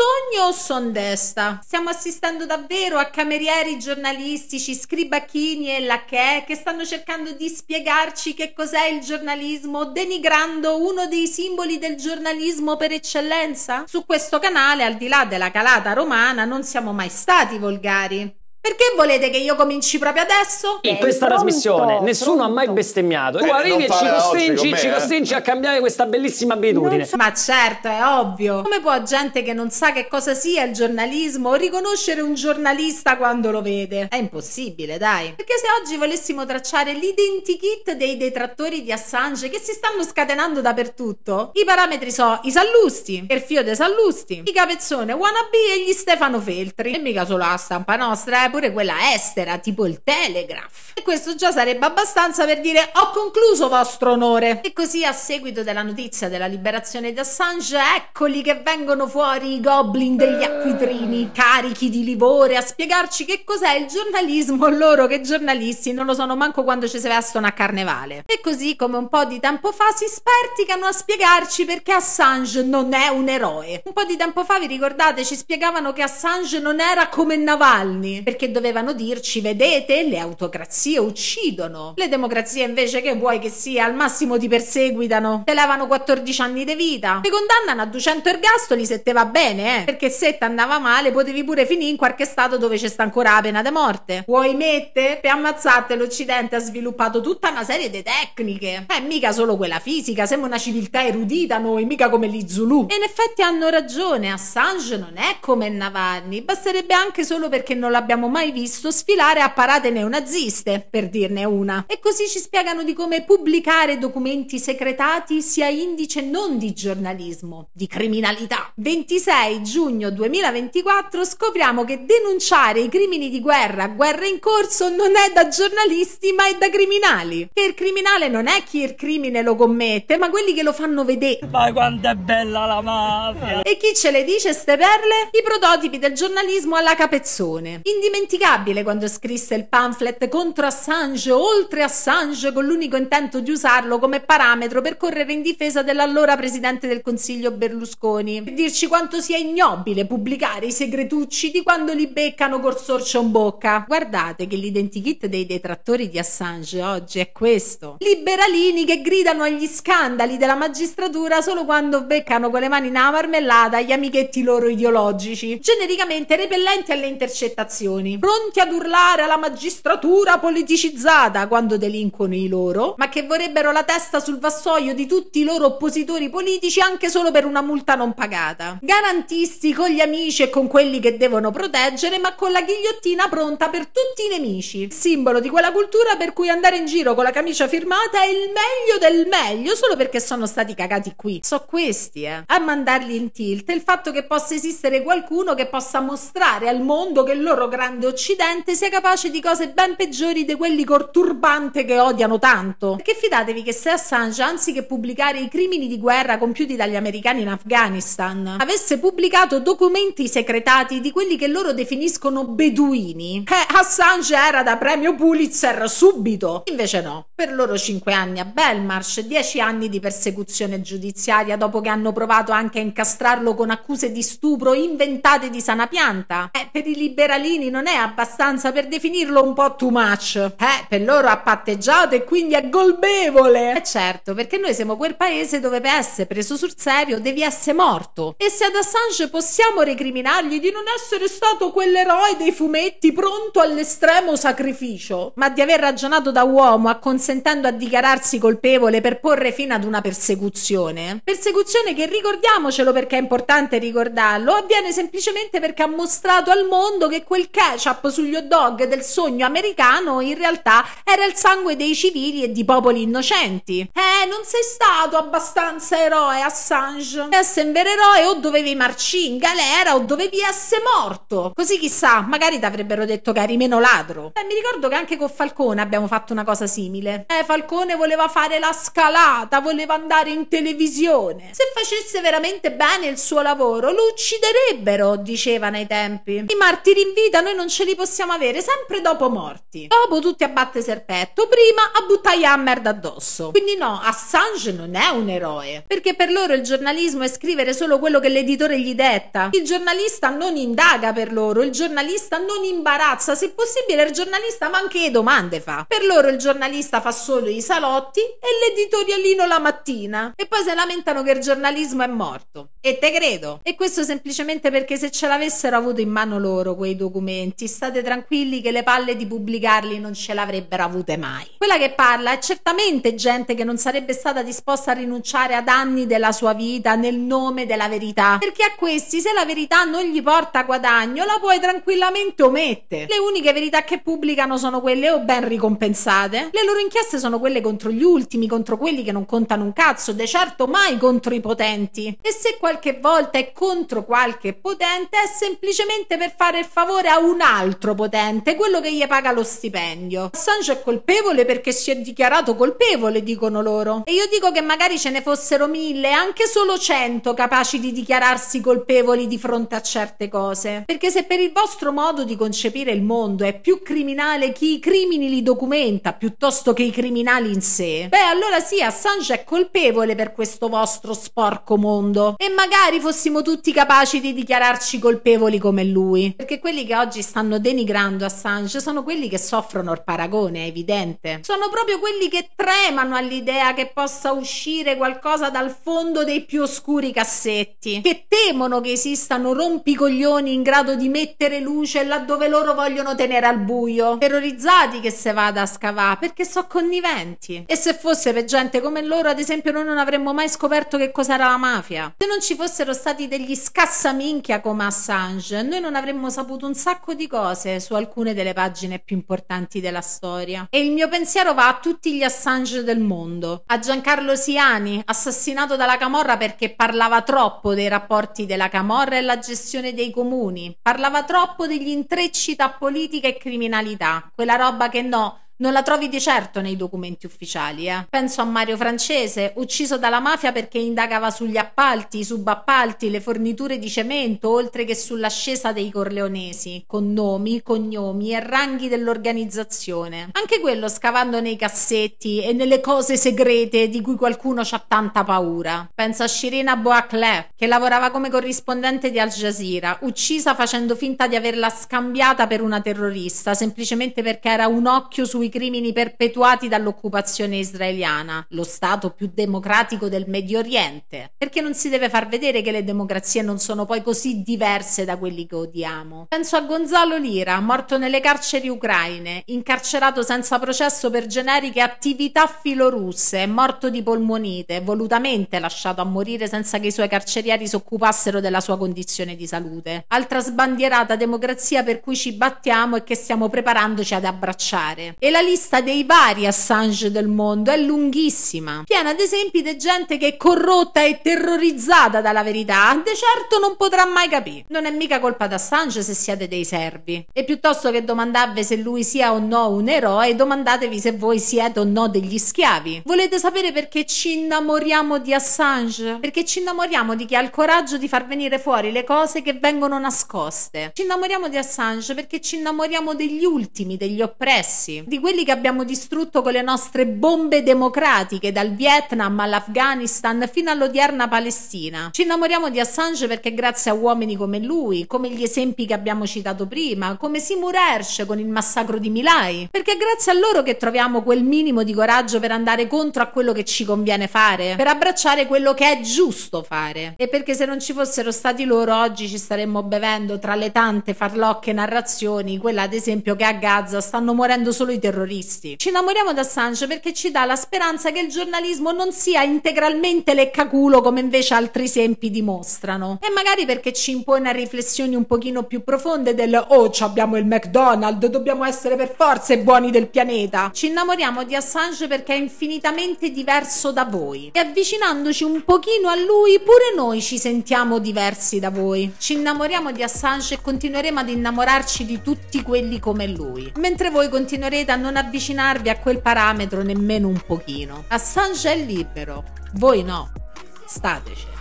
sogno o son desta? Stiamo assistendo davvero a camerieri giornalistici, scribacchini e lacchè che stanno cercando di spiegarci che cos'è il giornalismo, denigrando uno dei simboli del giornalismo per eccellenza? Su questo canale, al di là della calata romana, non siamo mai stati volgari. Perché volete che io cominci proprio adesso? In questa pronto, trasmissione nessuno pronto. ha mai bestemmiato. Tu eh, arrivi e ci costringi, ci eh. costringi a cambiare questa bellissima abitudine. So. Ma certo, è ovvio. Come può gente che non sa che cosa sia il giornalismo riconoscere un giornalista quando lo vede? È impossibile, dai. Perché se oggi volessimo tracciare l'identikit dei detrattori di Assange che si stanno scatenando dappertutto, i parametri sono i Sallusti, Perfio De Sallusti, i Capezzone Wannabe e gli Stefano Feltri. E mica solo la stampa nostra, eh pure quella estera, tipo il Telegraph. E questo già sarebbe abbastanza per dire ho concluso vostro onore. E così a seguito della notizia della liberazione di Assange, eccoli che vengono fuori i goblin degli acquitrini, carichi di livore, a spiegarci che cos'è il giornalismo, loro che giornalisti non lo sono manco quando ci si vestono a carnevale. E così come un po' di tempo fa si sperticano a spiegarci perché Assange non è un eroe. Un po' di tempo fa vi ricordate ci spiegavano che Assange non era come Navalny, perché perché dovevano dirci vedete le autocrazie uccidono le democrazie invece che vuoi che sia al massimo ti perseguitano te levano 14 anni di vita ti condannano a 200 ergastoli se te va bene eh? perché se ti andava male potevi pure finire in qualche stato dove c'è sta ancora la pena di morte vuoi mettere per ammazzate l'occidente ha sviluppato tutta una serie di tecniche eh mica solo quella fisica siamo una civiltà erudita noi mica come gli Zulu e in effetti hanno ragione Assange non è come Navarni basterebbe anche solo perché non l'abbiamo mai visto sfilare a parate neonaziste, per dirne una. E così ci spiegano di come pubblicare documenti secretati sia indice non di giornalismo, di criminalità. 26 giugno 2024 scopriamo che denunciare i crimini di guerra, guerra in corso, non è da giornalisti ma è da criminali. Che il criminale non è chi il crimine lo commette, ma quelli che lo fanno vedere. Ma quanto è bella la mafia! E chi ce le dice ste perle? I prototipi del giornalismo alla capezzone. Indimenticabile indimenticabile quando scrisse il pamphlet contro Assange, oltre Assange, con l'unico intento di usarlo come parametro per correre in difesa dell'allora presidente del Consiglio Berlusconi. Per dirci quanto sia ignobile pubblicare i segretucci di quando li beccano col sorcio in bocca. Guardate che l'identikit dei detrattori di Assange oggi è questo. Liberalini che gridano agli scandali della magistratura solo quando beccano con le mani in marmellata gli amichetti loro ideologici, genericamente repellenti alle intercettazioni giorni, pronti ad urlare alla magistratura politicizzata quando delinquono i loro, ma che vorrebbero la testa sul vassoio di tutti i loro oppositori politici anche solo per una multa non pagata. Garantisti con gli amici e con quelli che devono proteggere, ma con la ghigliottina pronta per tutti i nemici. Simbolo di quella cultura per cui andare in giro con la camicia firmata è il meglio del meglio solo perché sono stati cagati qui. So questi, eh. A mandarli in tilt il fatto che possa esistere qualcuno che possa mostrare al mondo che il loro grande grande occidente sia capace di cose ben peggiori di quelli col che odiano tanto. Perché fidatevi che se Assange, anziché pubblicare i crimini di guerra compiuti dagli americani in Afghanistan, avesse pubblicato documenti secretati di quelli che loro definiscono beduini, eh, Assange era da premio Pulitzer subito. Invece no, per loro 5 anni a Belmarsh, 10 anni di persecuzione giudiziaria dopo che hanno provato anche a incastrarlo con accuse di stupro inventate di sana pianta. Eh, per i liberalini non non è abbastanza per definirlo un po' too much. Eh, per loro ha patteggiato e quindi è golbevole. Eh certo, perché noi siamo quel paese dove per essere preso sul serio devi essere morto. E se ad Assange possiamo recriminargli di non essere stato quell'eroe dei fumetti pronto all'estremo sacrificio, ma di aver ragionato da uomo acconsentendo a dichiararsi colpevole per porre fine ad una persecuzione. Persecuzione che ricordiamocelo perché è importante ricordarlo, avviene semplicemente perché ha mostrato al mondo che quel che ketchup sugli hot dog del sogno americano in realtà era il sangue dei civili e di popoli innocenti. Eh, non sei stato abbastanza eroe, Assange. Per essere un vero eroe o dovevi marci in galera o dovevi essere morto. Così chissà, magari ti avrebbero detto che eri meno ladro. Beh, mi ricordo che anche con Falcone abbiamo fatto una cosa simile. Eh, Falcone voleva fare la scalata, voleva andare in televisione. Se facesse veramente bene il suo lavoro, lo ucciderebbero, dicevano ai tempi. I martiri in vita noi non non ce li possiamo avere sempre dopo morti. Dopo tutti a batte serpetto, prima a buttare la merda addosso. Quindi no, Assange non è un eroe, perché per loro il giornalismo è scrivere solo quello che l'editore gli detta. Il giornalista non indaga per loro, il giornalista non imbarazza, se possibile il giornalista ma anche le domande fa. Per loro il giornalista fa solo i salotti e l'editorialino la mattina. E poi si lamentano che il giornalismo è morto. E te credo. E questo semplicemente perché se ce l'avessero avuto in mano loro quei documenti commenti, state tranquilli che le palle di pubblicarli non ce l'avrebbero avute mai. Quella che parla è certamente gente che non sarebbe stata disposta a rinunciare ad anni della sua vita nel nome della verità, perché a questi se la verità non gli porta guadagno la puoi tranquillamente omettere. Le uniche verità che pubblicano sono quelle o ben ricompensate, le loro inchieste sono quelle contro gli ultimi, contro quelli che non contano un cazzo, de certo mai contro i potenti. E se qualche volta è contro qualche potente è semplicemente per fare il favore a un un altro potente, quello che gli paga lo stipendio. Assange è colpevole perché si è dichiarato colpevole, dicono loro. E io dico che magari ce ne fossero mille, anche solo cento capaci di dichiararsi colpevoli di fronte a certe cose. Perché se per il vostro modo di concepire il mondo è più criminale chi i crimini li documenta piuttosto che i criminali in sé, beh allora sì, Assange è colpevole per questo vostro sporco mondo. E magari fossimo tutti capaci di dichiararci colpevoli come lui. Perché quelli che oggi stanno denigrando Assange sono quelli che soffrono il paragone, è evidente. Sono proprio quelli che tremano all'idea che possa uscire qualcosa dal fondo dei più oscuri cassetti, che temono che esistano rompicoglioni in grado di mettere luce laddove loro vogliono tenere al buio, terrorizzati che se vada a scavare perché so conniventi. E se fosse per gente come loro, ad esempio, noi non avremmo mai scoperto che cos'era la mafia. Se non ci fossero stati degli scassaminchia come Assange, noi non avremmo saputo un sacco di di cose su alcune delle pagine più importanti della storia. E il mio pensiero va a tutti gli Assange del mondo, a Giancarlo Siani, assassinato dalla Camorra perché parlava troppo dei rapporti della Camorra e la gestione dei comuni, parlava troppo degli intrecci tra politica e criminalità, quella roba che no non la trovi di certo nei documenti ufficiali. Eh. Penso a Mario Francese, ucciso dalla mafia perché indagava sugli appalti, i subappalti, le forniture di cemento, oltre che sull'ascesa dei corleonesi, con nomi, cognomi e ranghi dell'organizzazione. Anche quello scavando nei cassetti e nelle cose segrete di cui qualcuno ha tanta paura. Penso a Shirina Boaclé, che lavorava come corrispondente di Al Jazeera, uccisa facendo finta di averla scambiata per una terrorista, semplicemente perché era un occhio sui crimini perpetuati dall'occupazione israeliana, lo Stato più democratico del Medio Oriente, perché non si deve far vedere che le democrazie non sono poi così diverse da quelli che odiamo. Penso a Gonzalo Lira, morto nelle carceri ucraine, incarcerato senza processo per generiche attività filorusse, morto di polmonite, volutamente lasciato a morire senza che i suoi carcerieri si occupassero della sua condizione di salute. Altra sbandierata democrazia per cui ci battiamo e che stiamo preparandoci ad abbracciare. E la la lista dei vari Assange del mondo è lunghissima, piena ad esempi di gente che è corrotta e terrorizzata dalla verità, di certo non potrà mai capire. Non è mica colpa di Assange se siete dei servi. E piuttosto che domandarvi se lui sia o no un eroe, domandatevi se voi siete o no degli schiavi. Volete sapere perché ci innamoriamo di Assange? Perché ci innamoriamo di chi ha il coraggio di far venire fuori le cose che vengono nascoste. Ci innamoriamo di Assange perché ci innamoriamo degli ultimi, degli oppressi, di quelli quelli che abbiamo distrutto con le nostre bombe democratiche, dal Vietnam all'Afghanistan fino all'odierna Palestina. Ci innamoriamo di Assange perché grazie a uomini come lui, come gli esempi che abbiamo citato prima, come Seymour Hersh con il massacro di Milai, perché è grazie a loro che troviamo quel minimo di coraggio per andare contro a quello che ci conviene fare, per abbracciare quello che è giusto fare. E perché se non ci fossero stati loro oggi ci staremmo bevendo tra le tante farlocche narrazioni, quella ad esempio che a Gaza stanno morendo solo i terroristi terroristi. Ci innamoriamo di Assange perché ci dà la speranza che il giornalismo non sia integralmente leccaculo come invece altri esempi dimostrano e magari perché ci impone a riflessioni un pochino più profonde del oh abbiamo il McDonald's, dobbiamo essere per forza i buoni del pianeta. Ci innamoriamo di Assange perché è infinitamente diverso da voi e avvicinandoci un pochino a lui pure noi ci sentiamo diversi da voi. Ci innamoriamo di Assange e continueremo ad innamorarci di tutti quelli come lui, mentre voi continuerete a non avvicinarvi a quel parametro nemmeno un pochino. Assange è libero, voi no, stateci.